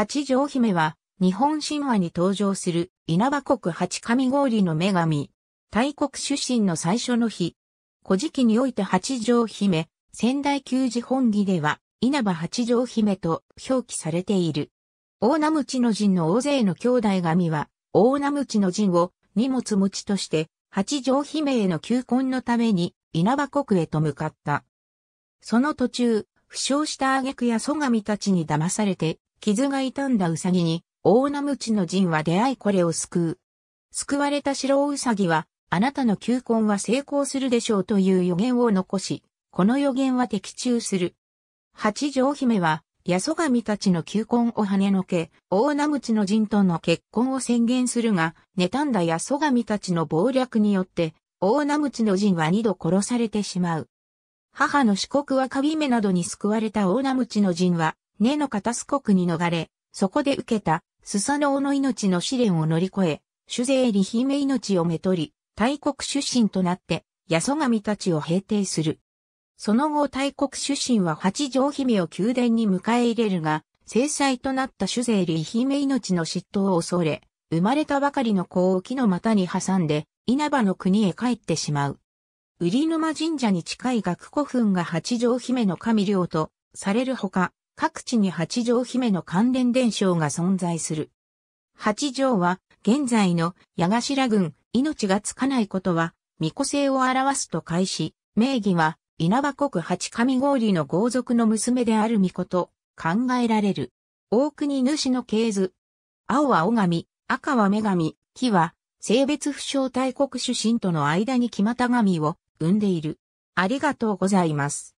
八条姫は、日本神話に登場する稲葉国八神氷の女神。大国出身の最初の日。古事記において八条姫、仙台旧寺本義では、稲葉八条姫と表記されている。大名持の陣の大勢の兄弟神は、大名持の陣を荷物持ちとして、八条姫への求婚のために稲葉国へと向かった。その途中、負傷した挙句や祖神たちに騙されて傷が傷んだウサギに、大名無知の陣は出会いこれを救う。救われた白ウサギは、あなたの求婚は成功するでしょうという予言を残し、この予言は的中する。八条姫は、八十神たちの求婚を跳ねのけ、大名知の陣との結婚を宣言するが、妬んだ八十神たちの謀略によって、大名知の陣は二度殺されてしまう。母の四国若姫などに救われた大名知の陣は、根の片す国に逃れ、そこで受けた、スサノオの命の試練を乗り越え、主税利姫命をめとり、大国出身となって、八十神たちを平定する。その後大国出身は八条姫を宮殿に迎え入れるが、制裁となった主税利姫命の嫉妬を恐れ、生まれたばかりの子を木の股に挟んで、稲葉の国へ帰ってしまう。瓜沼神社に近い学古墳が八条姫の神領とされるほか、各地に八条姫の関連伝承が存在する。八条は、現在の矢頭郡、命がつかないことは、巫女性を表すと開始、名義は、稲葉国八上郡の豪族の娘である巫女と考えられる。大国主の系図。青は尾神、赤は女神、木は性別不詳大国出身との間に木又神を生んでいる。ありがとうございます。